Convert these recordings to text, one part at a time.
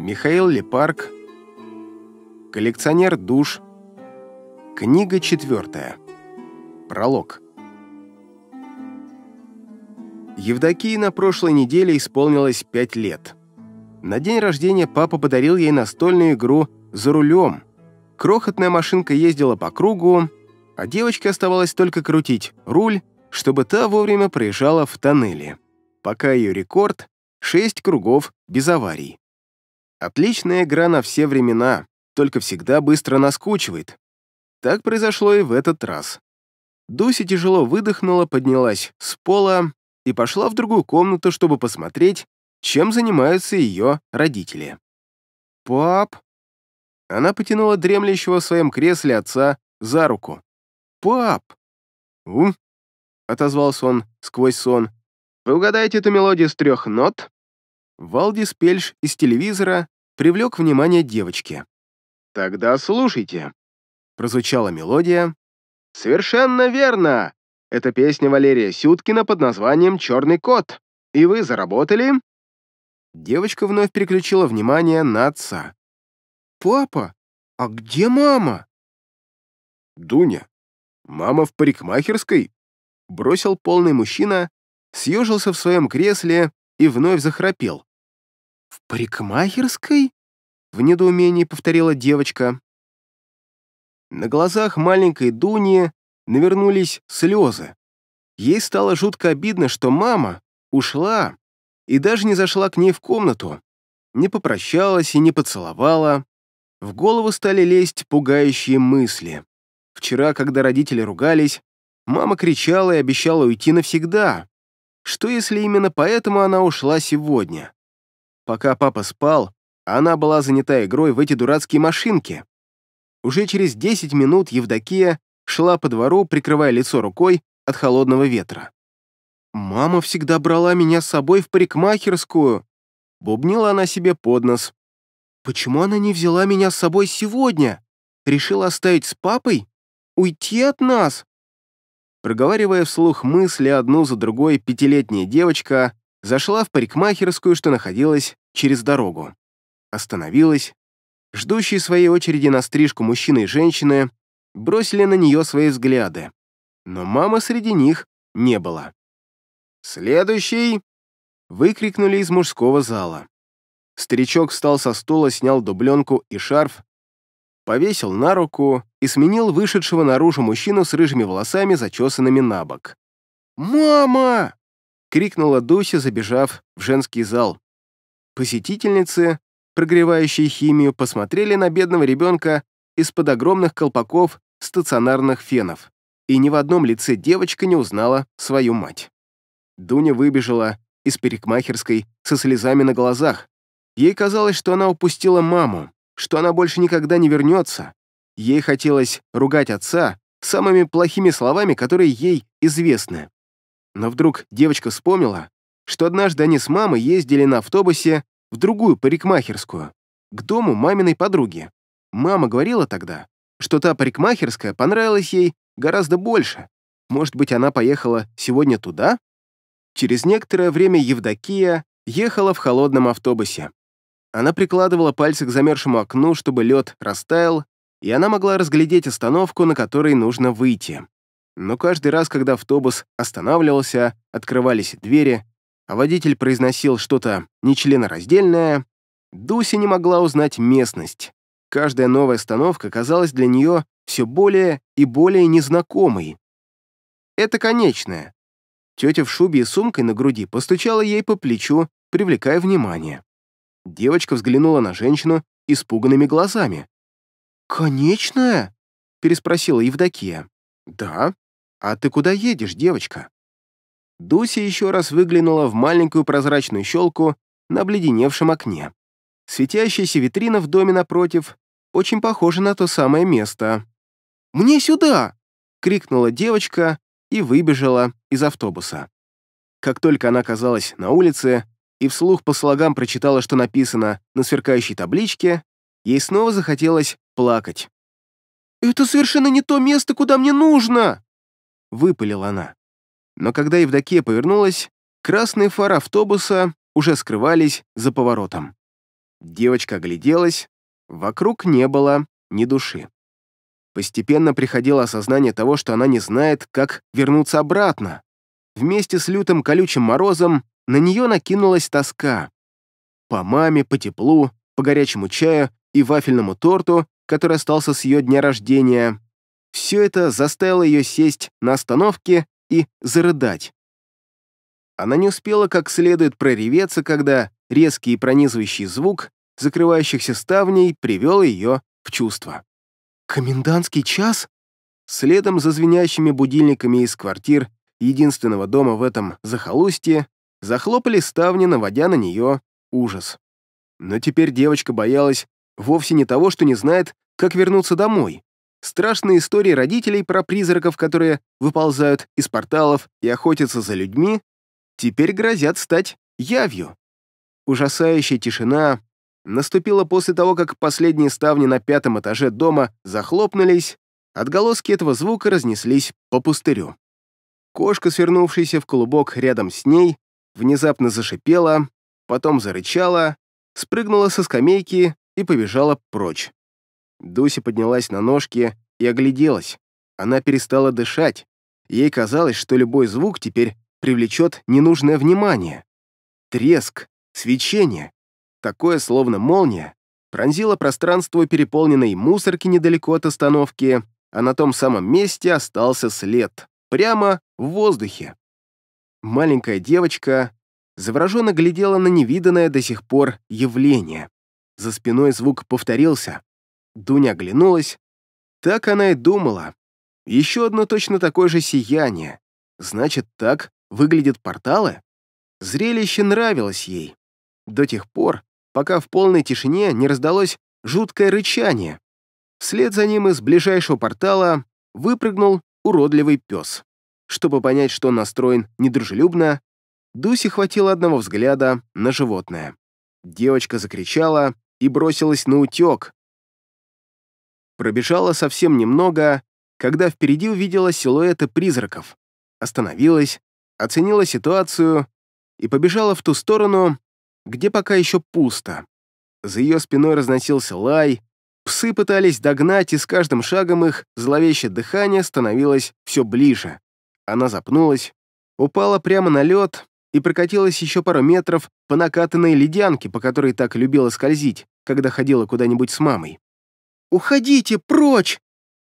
Михаил Лепарк, коллекционер душ, книга четвертая, пролог. Евдокии на прошлой неделе исполнилось пять лет. На день рождения папа подарил ей настольную игру «За рулем». Крохотная машинка ездила по кругу, а девочке оставалось только крутить руль, чтобы та вовремя проезжала в тоннеле. Пока ее рекорд — шесть кругов без аварий. Отличная игра на все времена, только всегда быстро наскучивает. Так произошло и в этот раз. Дуся тяжело выдохнула, поднялась с пола и пошла в другую комнату, чтобы посмотреть, чем занимаются ее родители. «Пап!» Она потянула дремлящего в своем кресле отца за руку. «Пап!» «У?» — отозвался он сквозь сон. «Вы угадаете эту мелодию с трех нот, Валдис Пельш из телевизора привлек внимание девочки. «Тогда слушайте», — прозвучала мелодия. «Совершенно верно! Это песня Валерия Сюткина под названием «Черный кот». И вы заработали?» Девочка вновь переключила внимание на отца. «Папа, а где мама?» «Дуня, мама в парикмахерской», — бросил полный мужчина, съежился в своем кресле и вновь захрапел. «В парикмахерской?» — в недоумении повторила девочка. На глазах маленькой Дуни навернулись слезы. Ей стало жутко обидно, что мама ушла и даже не зашла к ней в комнату, не попрощалась и не поцеловала. В голову стали лезть пугающие мысли. Вчера, когда родители ругались, мама кричала и обещала уйти навсегда. Что если именно поэтому она ушла сегодня? Пока папа спал, она была занята игрой в эти дурацкие машинки. Уже через 10 минут Евдокия шла по двору, прикрывая лицо рукой от холодного ветра. «Мама всегда брала меня с собой в парикмахерскую», — бубнила она себе под нос. «Почему она не взяла меня с собой сегодня? Решила оставить с папой? Уйти от нас?» Проговаривая вслух мысли одну за другой, пятилетняя девочка зашла в парикмахерскую, что находилась через дорогу. Остановилась. Ждущие своей очереди на стрижку мужчины и женщины бросили на нее свои взгляды, но мамы среди них не было. «Следующий!» — выкрикнули из мужского зала. Старичок встал со стула, снял дубленку и шарф, повесил на руку и сменил вышедшего наружу мужчину с рыжими волосами, зачесанными на бок. «Мама!» — крикнула Дуся, забежав в женский зал. Посетительницы, прогревающие химию, посмотрели на бедного ребенка из-под огромных колпаков стационарных фенов, и ни в одном лице девочка не узнала свою мать. Дуня выбежала из парикмахерской со слезами на глазах. Ей казалось, что она упустила маму, что она больше никогда не вернется. Ей хотелось ругать отца самыми плохими словами, которые ей известны. Но вдруг девочка вспомнила, что однажды они с мамой ездили на автобусе в другую парикмахерскую, к дому маминой подруги. Мама говорила тогда, что та парикмахерская понравилась ей гораздо больше. Может быть, она поехала сегодня туда? Через некоторое время Евдокия ехала в холодном автобусе. Она прикладывала пальцы к замерзшему окну, чтобы лед растаял, и она могла разглядеть остановку, на которой нужно выйти. Но каждый раз, когда автобус останавливался, открывались двери, а водитель произносил что-то нечленораздельное, Дуся не могла узнать местность. Каждая новая остановка казалась для нее все более и более незнакомой. Это конечная. Тетя в шубе и сумкой на груди постучала ей по плечу, привлекая внимание. Девочка взглянула на женщину испуганными глазами. «Конечная?» — переспросила Евдокия. «Да. А ты куда едешь, девочка?» Дуся еще раз выглянула в маленькую прозрачную щелку на обледеневшем окне. Светящаяся витрина в доме напротив очень похожа на то самое место. «Мне сюда!» — крикнула девочка и выбежала из автобуса. Как только она оказалась на улице и вслух по слогам прочитала, что написано на сверкающей табличке, ей снова захотелось плакать. «Это совершенно не то место, куда мне нужно!» — выпалила она. Но когда Евдокия повернулась, красные фары автобуса уже скрывались за поворотом. Девочка огляделась, вокруг не было ни души. Постепенно приходило осознание того, что она не знает, как вернуться обратно. Вместе с лютым колючим морозом на нее накинулась тоска. По маме, по теплу, по горячему чаю и вафельному торту, который остался с ее дня рождения. Все это заставило ее сесть на остановке и зарыдать. Она не успела как следует прореветься, когда резкий и пронизывающий звук закрывающихся ставней привел ее в чувство. «Комендантский час?» Следом за звенящими будильниками из квартир единственного дома в этом захолустье захлопали ставни, наводя на нее ужас. Но теперь девочка боялась вовсе не того, что не знает, как вернуться домой, Страшные истории родителей про призраков, которые выползают из порталов и охотятся за людьми, теперь грозят стать явью. Ужасающая тишина наступила после того, как последние ставни на пятом этаже дома захлопнулись, отголоски этого звука разнеслись по пустырю. Кошка, свернувшаяся в клубок рядом с ней, внезапно зашипела, потом зарычала, спрыгнула со скамейки и побежала прочь. Дуся поднялась на ножки и огляделась. Она перестала дышать. Ей казалось, что любой звук теперь привлечет ненужное внимание. Треск, свечение. Такое, словно молния, пронзило пространство переполненной мусорки недалеко от остановки, а на том самом месте остался след. Прямо в воздухе. Маленькая девочка завороженно глядела на невиданное до сих пор явление. За спиной звук повторился. Дуня оглянулась. Так она и думала. Еще одно точно такое же сияние. Значит, так выглядят порталы? Зрелище нравилось ей. До тех пор, пока в полной тишине не раздалось жуткое рычание. Вслед за ним из ближайшего портала выпрыгнул уродливый пес. Чтобы понять, что он настроен недружелюбно, Дусе хватило одного взгляда на животное. Девочка закричала и бросилась на утек, Пробежала совсем немного, когда впереди увидела силуэты призраков. Остановилась, оценила ситуацию и побежала в ту сторону, где пока еще пусто. За ее спиной разносился лай, псы пытались догнать, и с каждым шагом их зловещее дыхание становилось все ближе. Она запнулась, упала прямо на лед и прокатилась еще пару метров по накатанной ледянке, по которой так любила скользить, когда ходила куда-нибудь с мамой. Уходите прочь!»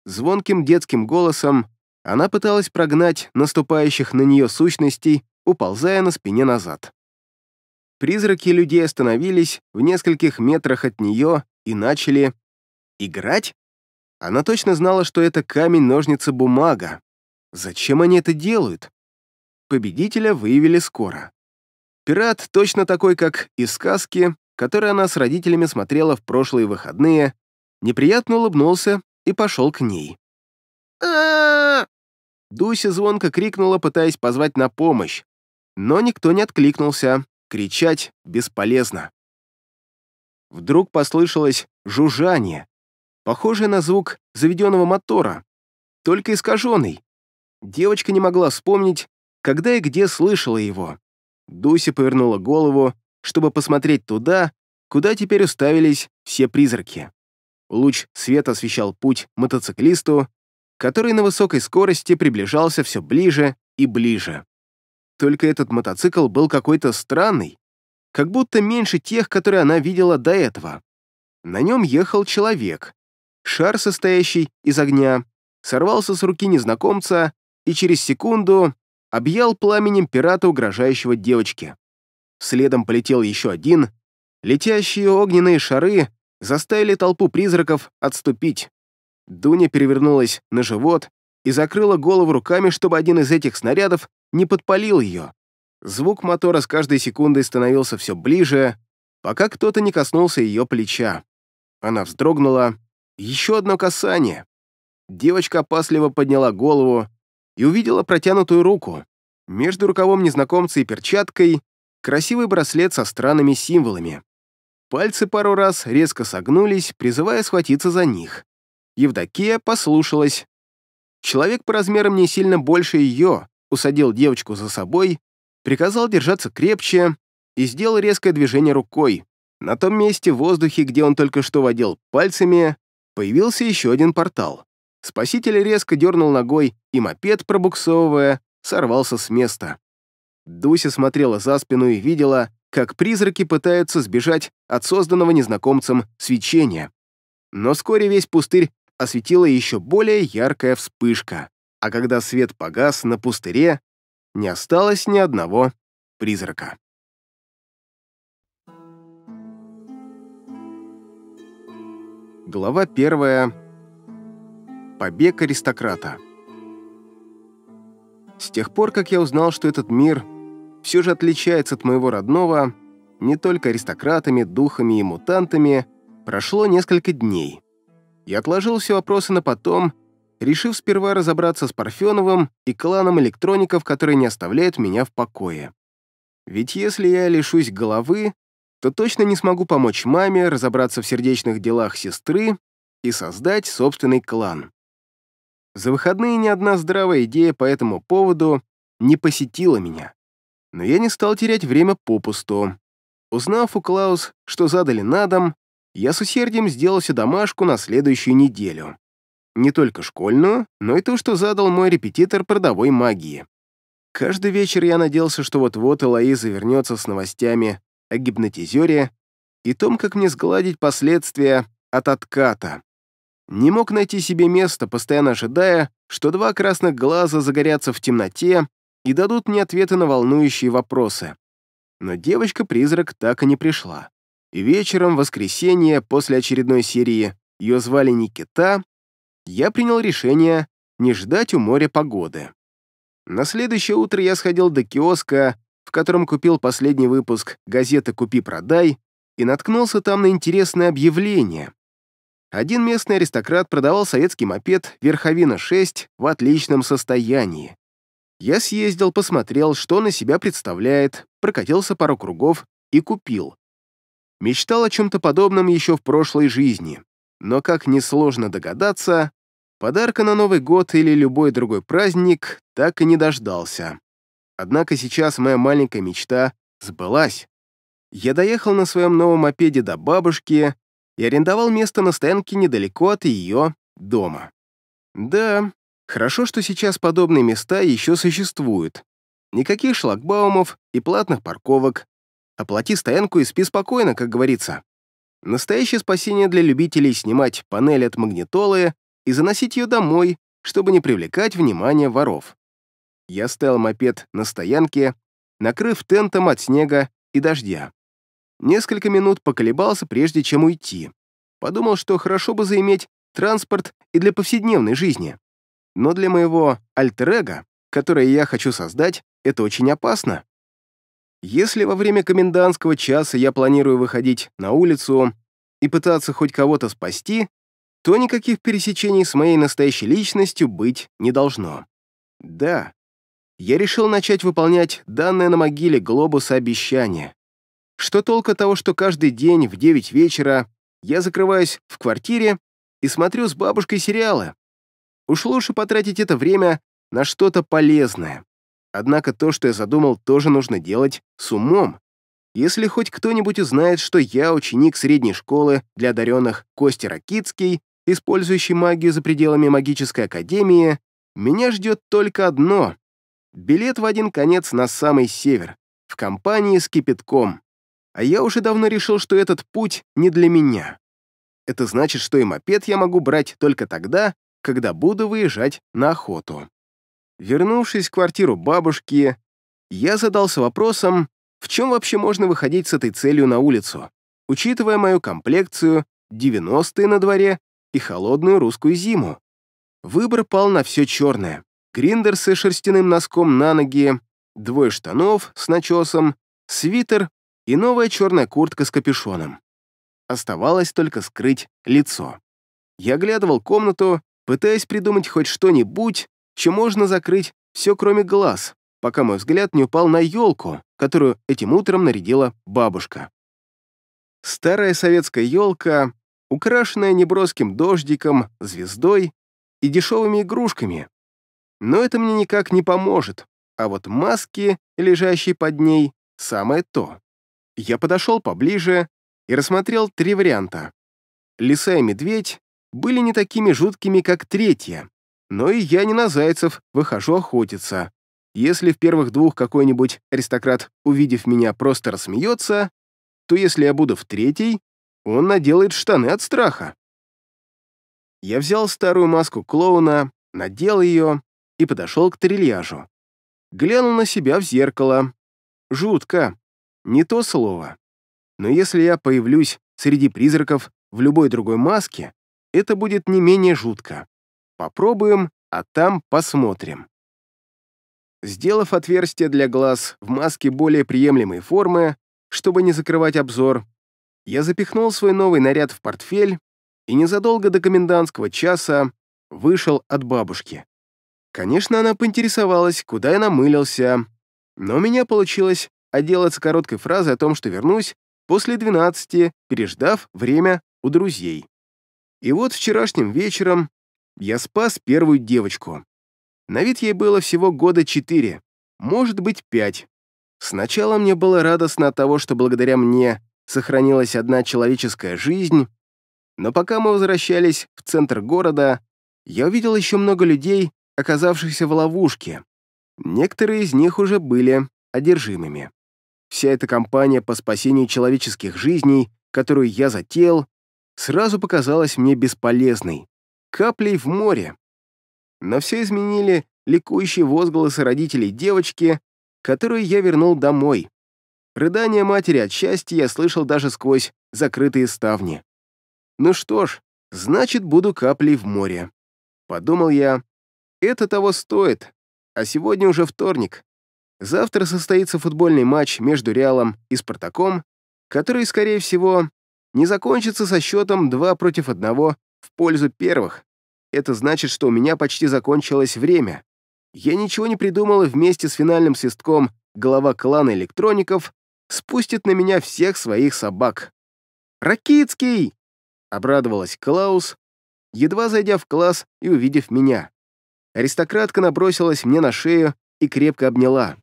Звонким детским голосом она пыталась прогнать наступающих на нее сущностей, уползая на спине назад. Призраки людей остановились в нескольких метрах от нее и начали... Играть? Она точно знала, что это камень, ножницы, бумага. Зачем они это делают? Победителя выявили скоро. Пират точно такой, как из сказки, которую она с родителями смотрела в прошлые выходные, неприятно улыбнулся и пошел к ней. Дуся звонко крикнула, пытаясь позвать на помощь, но никто не откликнулся. Кричать бесполезно. Вдруг послышалось жужжание, похожее на звук заведенного мотора, только искаженный. Девочка не могла вспомнить, когда и где слышала его. Дуся повернула голову, чтобы посмотреть туда, куда теперь уставились все призраки. Луч света освещал путь мотоциклисту, который на высокой скорости приближался все ближе и ближе. Только этот мотоцикл был какой-то странный, как будто меньше тех, которые она видела до этого. На нем ехал человек. Шар, состоящий из огня, сорвался с руки незнакомца и через секунду объял пламенем пирата, угрожающего девочке. Следом полетел еще один. Летящие огненные шары заставили толпу призраков отступить. Дуня перевернулась на живот и закрыла голову руками, чтобы один из этих снарядов не подпалил ее. Звук мотора с каждой секундой становился все ближе, пока кто-то не коснулся ее плеча. Она вздрогнула. Еще одно касание. Девочка опасливо подняла голову и увидела протянутую руку. Между рукавом незнакомца и перчаткой красивый браслет со странными символами. Пальцы пару раз резко согнулись, призывая схватиться за них. Евдокия послушалась. Человек по размерам не сильно больше ее, усадил девочку за собой, приказал держаться крепче и сделал резкое движение рукой. На том месте в воздухе, где он только что водил пальцами, появился еще один портал. Спаситель резко дернул ногой, и мопед, пробуксовывая, сорвался с места. Дуся смотрела за спину и видела, как призраки пытаются сбежать от созданного незнакомцем свечения. Но вскоре весь пустырь осветила еще более яркая вспышка, а когда свет погас на пустыре, не осталось ни одного призрака. Глава первая. Побег аристократа. С тех пор, как я узнал, что этот мир все же отличается от моего родного не только аристократами, духами и мутантами, прошло несколько дней. Я отложил все вопросы на потом, решив сперва разобраться с Парфеновым и кланом электроников, которые не оставляют меня в покое. Ведь если я лишусь головы, то точно не смогу помочь маме разобраться в сердечных делах сестры и создать собственный клан. За выходные ни одна здравая идея по этому поводу не посетила меня. Но я не стал терять время попусту. Узнав у Клаус, что задали на дом, я с усердием сделал себе домашку на следующую неделю. Не только школьную, но и ту, что задал мой репетитор продовой магии. Каждый вечер я надеялся, что вот-вот Элоиза вернется с новостями о гипнотизере и том, как мне сгладить последствия от отката. Не мог найти себе места, постоянно ожидая, что два красных глаза загорятся в темноте и дадут мне ответы на волнующие вопросы. Но девочка-призрак так и не пришла. И вечером, в воскресенье, после очередной серии «Ее звали Никита», я принял решение не ждать у моря погоды. На следующее утро я сходил до киоска, в котором купил последний выпуск газеты «Купи-продай» и наткнулся там на интересное объявление. Один местный аристократ продавал советский мопед «Верховина-6» в отличном состоянии. Я съездил, посмотрел, что на себя представляет, прокатился пару кругов и купил. Мечтал о чем-то подобном еще в прошлой жизни, но, как несложно догадаться, подарка на Новый год или любой другой праздник так и не дождался. Однако сейчас моя маленькая мечта сбылась. Я доехал на своем новом мопеде до бабушки и арендовал место на стоянке недалеко от ее дома. Да, Хорошо, что сейчас подобные места еще существуют. Никаких шлагбаумов и платных парковок. Оплати стоянку и спи спокойно, как говорится. Настоящее спасение для любителей снимать панель от магнитолы и заносить ее домой, чтобы не привлекать внимание воров. Я стоял мопед на стоянке, накрыв тентом от снега и дождя. Несколько минут поколебался, прежде чем уйти. Подумал, что хорошо бы заиметь транспорт и для повседневной жизни. Но для моего альтер которое я хочу создать, это очень опасно. Если во время комендантского часа я планирую выходить на улицу и пытаться хоть кого-то спасти, то никаких пересечений с моей настоящей личностью быть не должно. Да, я решил начать выполнять данное на могиле глобуса обещание. Что толку того, что каждый день в 9 вечера я закрываюсь в квартире и смотрю с бабушкой сериалы? Уж лучше потратить это время на что-то полезное. Однако то, что я задумал, тоже нужно делать с умом. Если хоть кто-нибудь узнает, что я ученик средней школы для одаренных Костя Ракицкий, использующий магию за пределами магической академии, меня ждет только одно — билет в один конец на самый север, в компании с кипятком. А я уже давно решил, что этот путь не для меня. Это значит, что и мопед я могу брать только тогда, когда буду выезжать на охоту. Вернувшись в квартиру бабушки, я задался вопросом, в чем вообще можно выходить с этой целью на улицу, учитывая мою комплекцию, 90-е на дворе и холодную русскую зиму. Выбор пал на все черное. Гриндерсы с шерстяным носком на ноги, двое штанов с начесом, свитер и новая черная куртка с капюшоном. Оставалось только скрыть лицо. Я оглядывал комнату, пытаясь придумать хоть что-нибудь, чем можно закрыть все, кроме глаз, пока мой взгляд не упал на елку, которую этим утром нарядила бабушка. Старая советская елка, украшенная неброским дождиком, звездой и дешевыми игрушками. Но это мне никак не поможет, а вот маски, лежащие под ней, самое то. Я подошел поближе и рассмотрел три варианта. Лиса и медведь, были не такими жуткими, как третья, но и я не на зайцев выхожу охотиться. Если в первых двух какой-нибудь аристократ, увидев меня, просто рассмеется, то если я буду в третьей, он наделает штаны от страха. Я взял старую маску клоуна, надел ее и подошел к трильяжу. Глянул на себя в зеркало. Жутко. Не то слово. Но если я появлюсь среди призраков в любой другой маске, это будет не менее жутко. Попробуем, а там посмотрим. Сделав отверстие для глаз в маске более приемлемой формы, чтобы не закрывать обзор, я запихнул свой новый наряд в портфель и незадолго до комендантского часа вышел от бабушки. Конечно, она поинтересовалась, куда я намылился, но у меня получилось отделаться короткой фразой о том, что вернусь после 12, переждав время у друзей. И вот вчерашним вечером я спас первую девочку. На вид ей было всего года четыре, может быть, пять. Сначала мне было радостно от того, что благодаря мне сохранилась одна человеческая жизнь, но пока мы возвращались в центр города, я увидел еще много людей, оказавшихся в ловушке. Некоторые из них уже были одержимыми. Вся эта кампания по спасению человеческих жизней, которую я затеял, сразу показалась мне бесполезной, каплей в море. Но все изменили ликующие возгласы родителей девочки, которую я вернул домой. Рыдание матери от счастья я слышал даже сквозь закрытые ставни. «Ну что ж, значит, буду каплей в море», — подумал я. «Это того стоит, а сегодня уже вторник. Завтра состоится футбольный матч между Реалом и Спартаком, который, скорее всего, не закончится со счетом 2 против 1 в пользу первых. Это значит, что у меня почти закончилось время. Я ничего не придумал, и вместе с финальным свистком глава клана электроников спустит на меня всех своих собак. «Ракицкий!» — обрадовалась Клаус, едва зайдя в класс и увидев меня. Аристократка набросилась мне на шею и крепко обняла.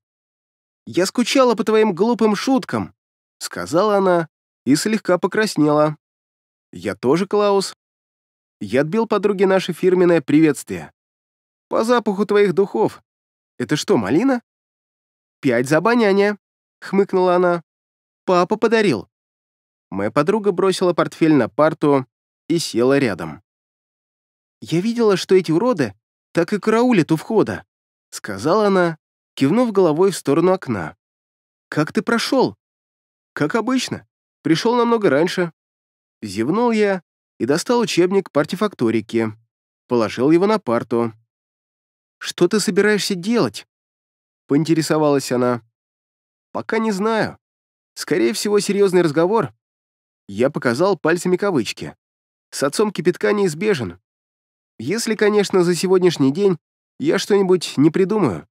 «Я скучала по твоим глупым шуткам», — сказала она, и слегка покраснела. «Я тоже Клаус». Я отбил подруге наше фирменное приветствие. «По запаху твоих духов. Это что, малина?» «Пять за баняня. хмыкнула она. «Папа подарил». Моя подруга бросила портфель на парту и села рядом. «Я видела, что эти уроды так и караулят у входа», — сказала она, кивнув головой в сторону окна. «Как ты прошел?» «Как обычно. Пришел намного раньше. Зевнул я и достал учебник по артефакторике. Положил его на парту. «Что ты собираешься делать?» — поинтересовалась она. «Пока не знаю. Скорее всего, серьезный разговор». Я показал пальцами кавычки. «С отцом кипятка неизбежен. Если, конечно, за сегодняшний день я что-нибудь не придумаю».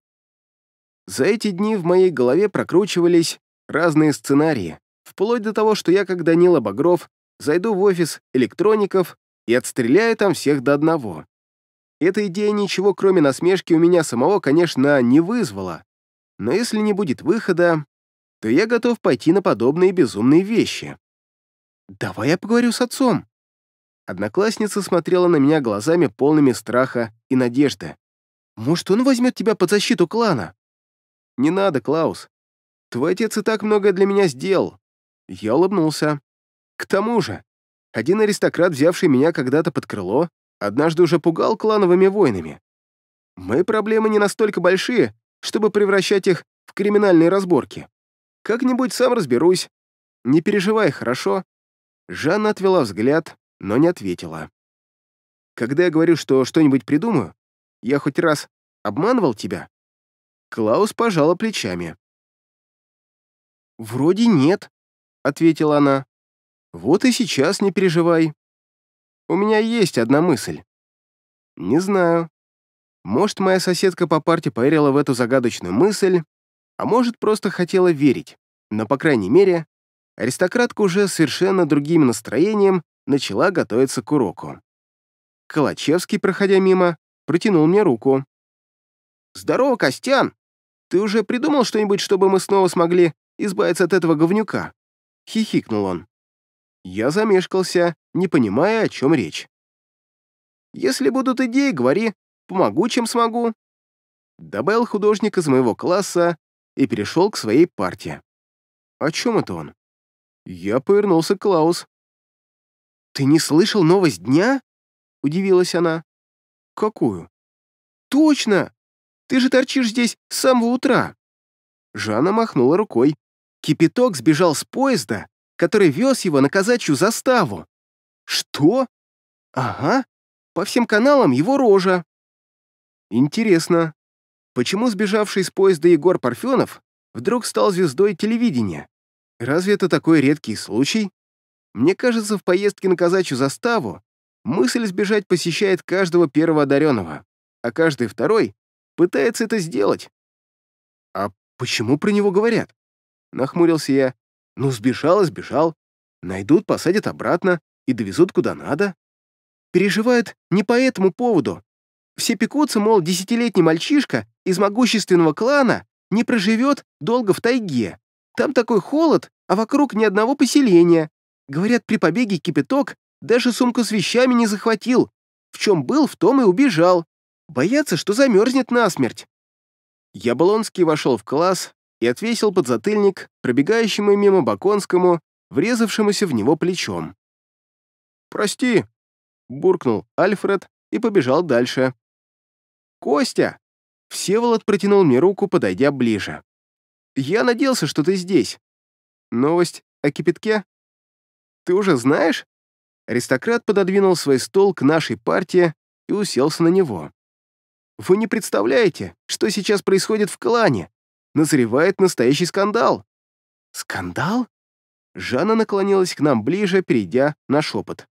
За эти дни в моей голове прокручивались разные сценарии. Вплоть до того, что я, как Данила Багров, зайду в офис электроников и отстреляю там всех до одного. Эта идея ничего, кроме насмешки, у меня самого, конечно, не вызвала. Но если не будет выхода, то я готов пойти на подобные безумные вещи. «Давай я поговорю с отцом». Одноклассница смотрела на меня глазами, полными страха и надежды. «Может, он возьмет тебя под защиту клана?» «Не надо, Клаус. Твой отец и так многое для меня сделал. Я улыбнулся. К тому же, один аристократ, взявший меня когда-то под крыло, однажды уже пугал клановыми войнами. Мы проблемы не настолько большие, чтобы превращать их в криминальные разборки. Как-нибудь сам разберусь. Не переживай, хорошо?» Жанна отвела взгляд, но не ответила. «Когда я говорю, что что-нибудь придумаю, я хоть раз обманывал тебя?» Клаус пожала плечами. «Вроде нет», — ответила она. «Вот и сейчас не переживай. У меня есть одна мысль». «Не знаю. Может, моя соседка по парте поверила в эту загадочную мысль, а может, просто хотела верить. Но, по крайней мере, аристократка уже совершенно другим настроением начала готовиться к уроку. Калачевский, проходя мимо, протянул мне руку. «Здорово, Костян! Ты уже придумал что-нибудь, чтобы мы снова смогли избавиться от этого говнюка?» — хихикнул он. Я замешкался, не понимая, о чем речь. «Если будут идеи, говори, помогу, чем смогу», — добавил художник из моего класса и перешел к своей партии. «О чем это он?» Я повернулся к Клаус. «Ты не слышал новость дня?» — удивилась она. «Какую?» «Точно! Ты же торчишь здесь с самого утра!» Жанна махнула рукой. Кипяток сбежал с поезда, который вез его на казачью заставу. Что? Ага, по всем каналам его рожа. Интересно, почему сбежавший с поезда Егор Парфенов вдруг стал звездой телевидения? Разве это такой редкий случай? Мне кажется, в поездке на казачью заставу мысль сбежать посещает каждого первого одаренного, а каждый второй пытается это сделать. А почему про него говорят? Нахмурился я. «Ну, сбежал и сбежал. Найдут, посадят обратно и довезут куда надо». Переживают не по этому поводу. Все пекутся, мол, десятилетний мальчишка из могущественного клана не проживет долго в тайге. Там такой холод, а вокруг ни одного поселения. Говорят, при побеге кипяток даже сумку с вещами не захватил. В чем был, в том и убежал. Боятся, что замерзнет насмерть. Яблонский вошел в класс, и отвесил подзатыльник пробегающему мимо Баконскому, врезавшемуся в него плечом. «Прости!» — буркнул Альфред и побежал дальше. «Костя!» — Всеволод протянул мне руку, подойдя ближе. «Я надеялся, что ты здесь. Новость о кипятке? Ты уже знаешь?» Аристократ пододвинул свой стол к нашей партии и уселся на него. «Вы не представляете, что сейчас происходит в клане!» назревает настоящий скандал». «Скандал?» Жанна наклонилась к нам ближе, перейдя на шепот.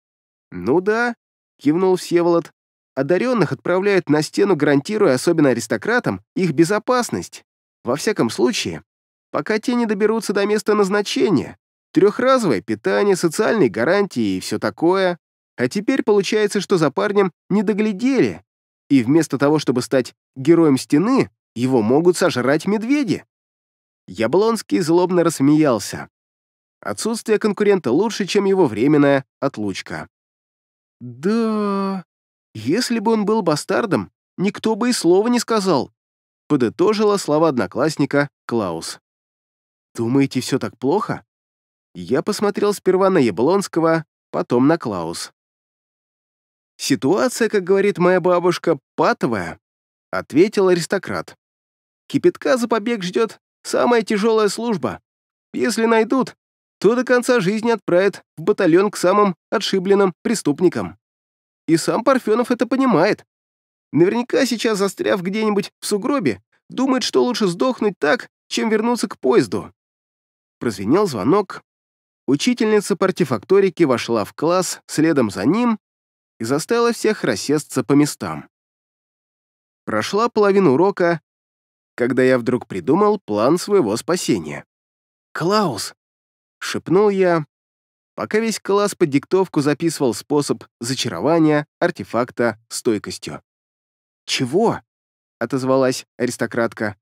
«Ну да», — кивнул Всеволод. «Одаренных отправляют на стену, гарантируя особенно аристократам их безопасность. Во всяком случае, пока те не доберутся до места назначения. Трехразовое питание, социальные гарантии и все такое. А теперь получается, что за парнем не доглядели. И вместо того, чтобы стать героем стены, его могут сожрать медведи. Яблонский злобно рассмеялся. Отсутствие конкурента лучше, чем его временная отлучка. «Да... Если бы он был бастардом, никто бы и слова не сказал», — подытожила слова одноклассника Клаус. «Думаете, все так плохо?» Я посмотрел сперва на Яблонского, потом на Клаус. «Ситуация, как говорит моя бабушка, патовая», — ответил аристократ. Кипятка за побег ждет самая тяжелая служба. Если найдут, то до конца жизни отправят в батальон к самым отшибленным преступникам. И сам Парфенов это понимает. Наверняка сейчас, застряв где-нибудь в сугробе, думает, что лучше сдохнуть так, чем вернуться к поезду. Прозвенел звонок. Учительница партифакторики вошла в класс следом за ним и заставила всех рассесться по местам. Прошла половина урока, когда я вдруг придумал план своего спасения. «Клаус!» — шепнул я, пока весь класс под диктовку записывал способ зачарования артефакта стойкостью. «Чего?» — отозвалась аристократка.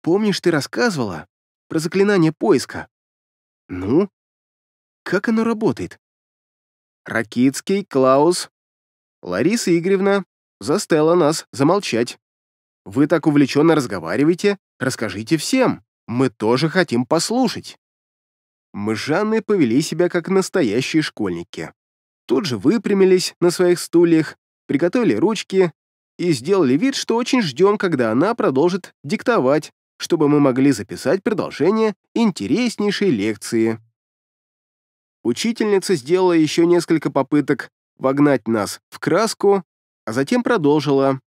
«Помнишь, ты рассказывала про заклинание поиска?» «Ну? Как оно работает?» Ракитский Клаус, Лариса Игоревна застала нас замолчать. Вы так увлеченно разговариваете, расскажите всем. Мы тоже хотим послушать». Мы с Жанной повели себя как настоящие школьники. Тут же выпрямились на своих стульях, приготовили ручки и сделали вид, что очень ждем, когда она продолжит диктовать, чтобы мы могли записать продолжение интереснейшей лекции. Учительница сделала еще несколько попыток вогнать нас в краску, а затем продолжила.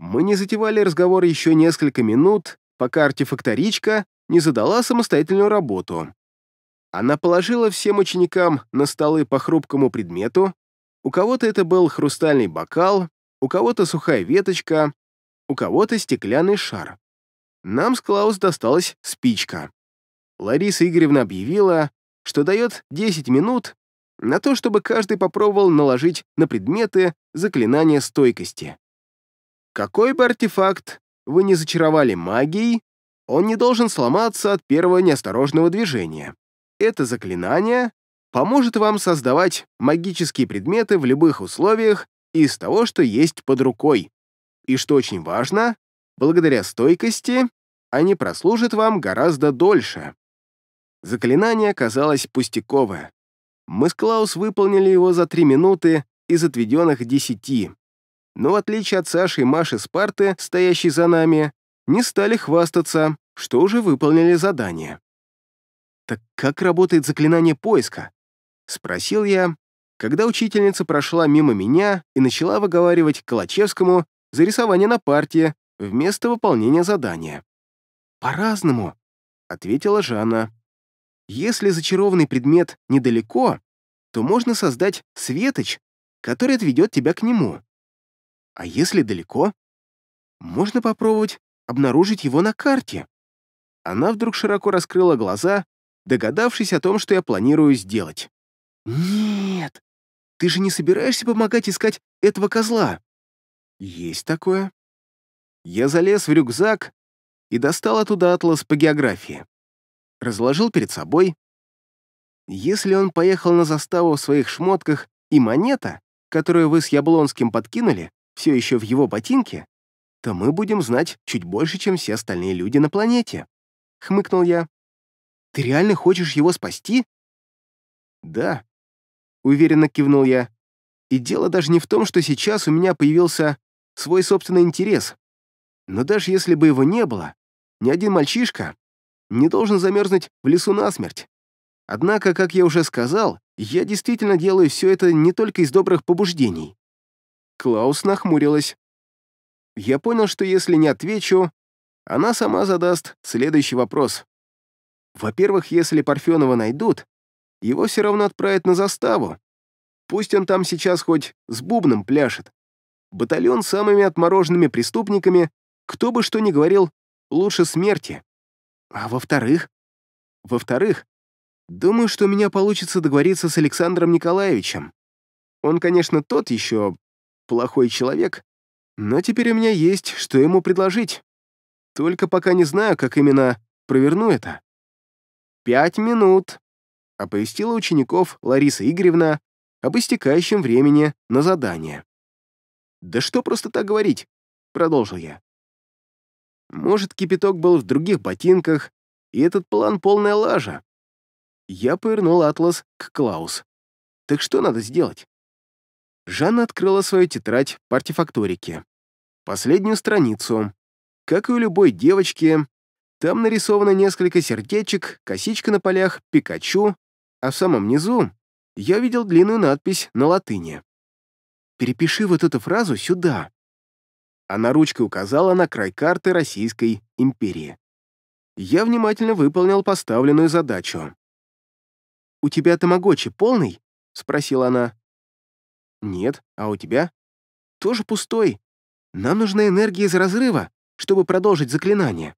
Мы не затевали разговор еще несколько минут, пока артефакторичка не задала самостоятельную работу. Она положила всем ученикам на столы по хрупкому предмету. У кого-то это был хрустальный бокал, у кого-то сухая веточка, у кого-то стеклянный шар. Нам с Клаус досталась спичка. Лариса Игоревна объявила, что дает 10 минут на то, чтобы каждый попробовал наложить на предметы заклинание стойкости. Какой бы артефакт вы не зачаровали магией, он не должен сломаться от первого неосторожного движения. Это заклинание поможет вам создавать магические предметы в любых условиях из того, что есть под рукой. И что очень важно, благодаря стойкости они прослужат вам гораздо дольше. Заклинание оказалось пустяковое. Мы с Клаус выполнили его за три минуты из отведенных десяти но в отличие от Саши и Маши Спарты, стоящей за нами, не стали хвастаться, что уже выполнили задание. «Так как работает заклинание поиска?» — спросил я, когда учительница прошла мимо меня и начала выговаривать Калачевскому за рисование на партии вместо выполнения задания. «По-разному», — ответила Жанна. «Если зачарованный предмет недалеко, то можно создать светоч, который отведет тебя к нему. А если далеко? Можно попробовать обнаружить его на карте. Она вдруг широко раскрыла глаза, догадавшись о том, что я планирую сделать. «Нет, ты же не собираешься помогать искать этого козла?» «Есть такое». Я залез в рюкзак и достал оттуда атлас по географии. Разложил перед собой. Если он поехал на заставу в своих шмотках и монета, которую вы с Яблонским подкинули, все еще в его ботинке, то мы будем знать чуть больше, чем все остальные люди на планете», — хмыкнул я. «Ты реально хочешь его спасти?» «Да», — уверенно кивнул я. «И дело даже не в том, что сейчас у меня появился свой собственный интерес. Но даже если бы его не было, ни один мальчишка не должен замерзнуть в лесу насмерть. Однако, как я уже сказал, я действительно делаю все это не только из добрых побуждений. Клаус нахмурилась. Я понял, что если не отвечу, она сама задаст следующий вопрос. Во-первых, если Парфенова найдут, его все равно отправят на заставу. Пусть он там сейчас хоть с бубном пляшет. Батальон с самыми отмороженными преступниками, кто бы что ни говорил, лучше смерти. А во-вторых? Во-вторых, думаю, что у меня получится договориться с Александром Николаевичем. Он, конечно, тот еще плохой человек, но теперь у меня есть, что ему предложить. Только пока не знаю, как именно проверну это. «Пять минут», — оповестила учеников Лариса Игоревна об истекающем времени на задание. «Да что просто так говорить?» — продолжил я. Может, кипяток был в других ботинках, и этот план полная лажа. Я повернул атлас к Клаус. Так что надо сделать? Жанна открыла свою тетрадь по артефакторике. Последнюю страницу. Как и у любой девочки, там нарисовано несколько сердечек, косичка на полях, Пикачу, а в самом низу я видел длинную надпись на латыни. «Перепиши вот эту фразу сюда». Она ручкой указала на край карты Российской империи. Я внимательно выполнил поставленную задачу. «У тебя тамагочи полный?» — спросила она. «Нет. А у тебя?» «Тоже пустой. Нам нужна энергия из разрыва, чтобы продолжить заклинание».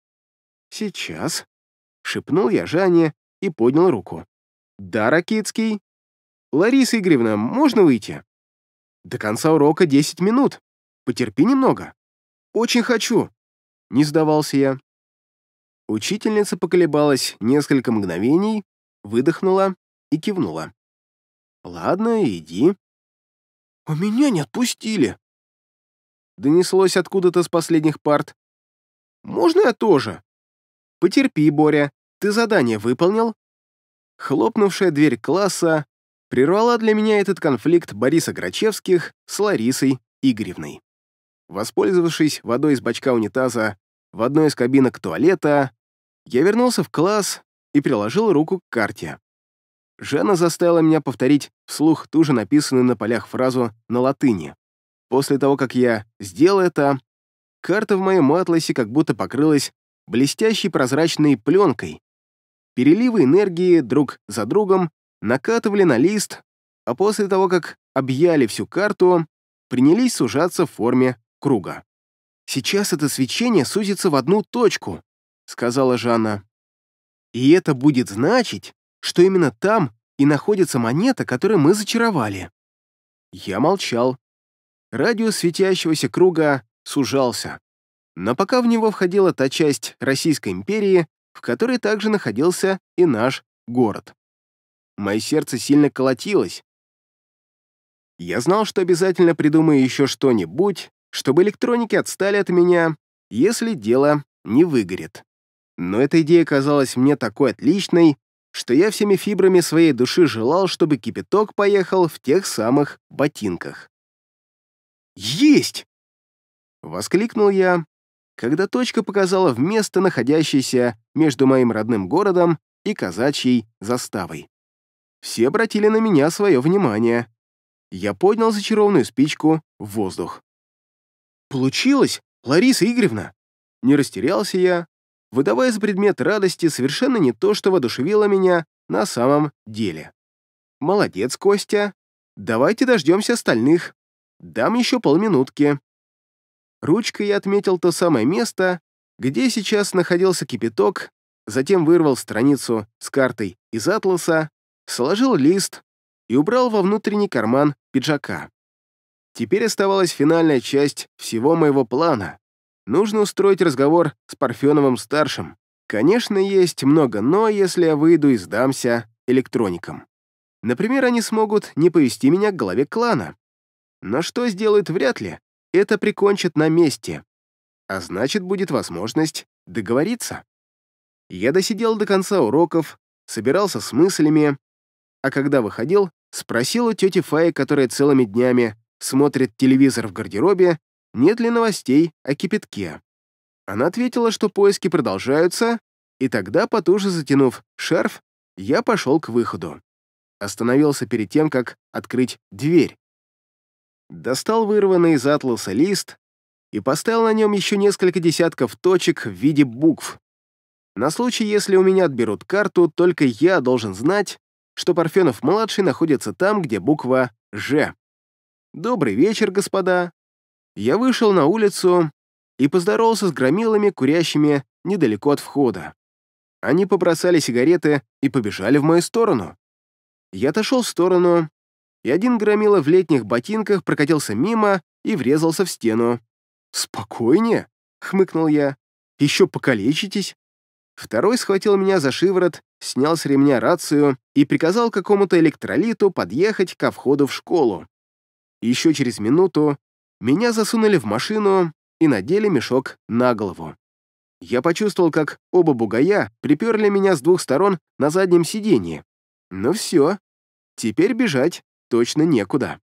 «Сейчас», — шепнул я Жанне и поднял руку. «Да, Ракицкий. Лариса Игоревна, можно выйти?» «До конца урока 10 минут. Потерпи немного». «Очень хочу», — не сдавался я. Учительница поколебалась несколько мгновений, выдохнула и кивнула. «Ладно, иди», «А меня не отпустили!» Донеслось откуда-то с последних парт. «Можно я тоже?» «Потерпи, Боря, ты задание выполнил?» Хлопнувшая дверь класса прервала для меня этот конфликт Бориса Грачевских с Ларисой Игоревной. Воспользовавшись водой из бачка унитаза в одной из кабинок туалета, я вернулся в класс и приложил руку к карте. Жена заставила меня повторить вслух ту же написанную на полях фразу на латыни. После того, как я сделал это, карта в моем атласе как будто покрылась блестящей прозрачной пленкой. Переливы энергии друг за другом накатывали на лист, а после того, как объяли всю карту, принялись сужаться в форме круга. «Сейчас это свечение сузится в одну точку», — сказала Жанна. «И это будет значить, что именно там и находится монета, которую мы зачаровали. Я молчал. Радиус светящегося круга сужался. Но пока в него входила та часть Российской империи, в которой также находился и наш город. Мое сердце сильно колотилось. Я знал, что обязательно придумаю еще что-нибудь, чтобы электроники отстали от меня, если дело не выгорит. Но эта идея казалась мне такой отличной, что я всеми фибрами своей души желал, чтобы кипяток поехал в тех самых ботинках. «Есть!» — воскликнул я, когда точка показала в место, находящееся между моим родным городом и казачьей заставой. Все обратили на меня свое внимание. Я поднял зачарованную спичку в воздух. «Получилось, Лариса Игоревна!» Не растерялся я, выдавая за предмет радости совершенно не то, что воодушевило меня на самом деле. «Молодец, Костя. Давайте дождемся остальных. Дам еще полминутки». Ручкой я отметил то самое место, где сейчас находился кипяток, затем вырвал страницу с картой из атласа, сложил лист и убрал во внутренний карман пиджака. Теперь оставалась финальная часть всего моего плана Нужно устроить разговор с Парфеновым-старшим. Конечно, есть много «но», если я выйду и сдамся электроникам. Например, они смогут не повести меня к главе клана. Но что сделают вряд ли, это прикончит на месте. А значит, будет возможность договориться. Я досидел до конца уроков, собирался с мыслями, а когда выходил, спросил у тети Фаи, которая целыми днями смотрит телевизор в гардеробе нет ли новостей о а кипятке. Она ответила, что поиски продолжаются, и тогда, потуже затянув шарф, я пошел к выходу. Остановился перед тем, как открыть дверь. Достал вырванный из атласа лист и поставил на нем еще несколько десятков точек в виде букв. На случай, если у меня отберут карту, только я должен знать, что Парфенов-младший находится там, где буква «Ж». «Добрый вечер, господа», я вышел на улицу и поздоровался с громилами, курящими недалеко от входа. Они побросали сигареты и побежали в мою сторону. Я отошел в сторону, и один громила в летних ботинках прокатился мимо и врезался в стену. «Спокойнее», — хмыкнул я, — «еще покалечитесь». Второй схватил меня за шиворот, снял с ремня рацию и приказал какому-то электролиту подъехать ко входу в школу. Еще через минуту меня засунули в машину и надели мешок на голову. Я почувствовал, как оба бугая приперли меня с двух сторон на заднем сиденье. Ну все, теперь бежать точно некуда.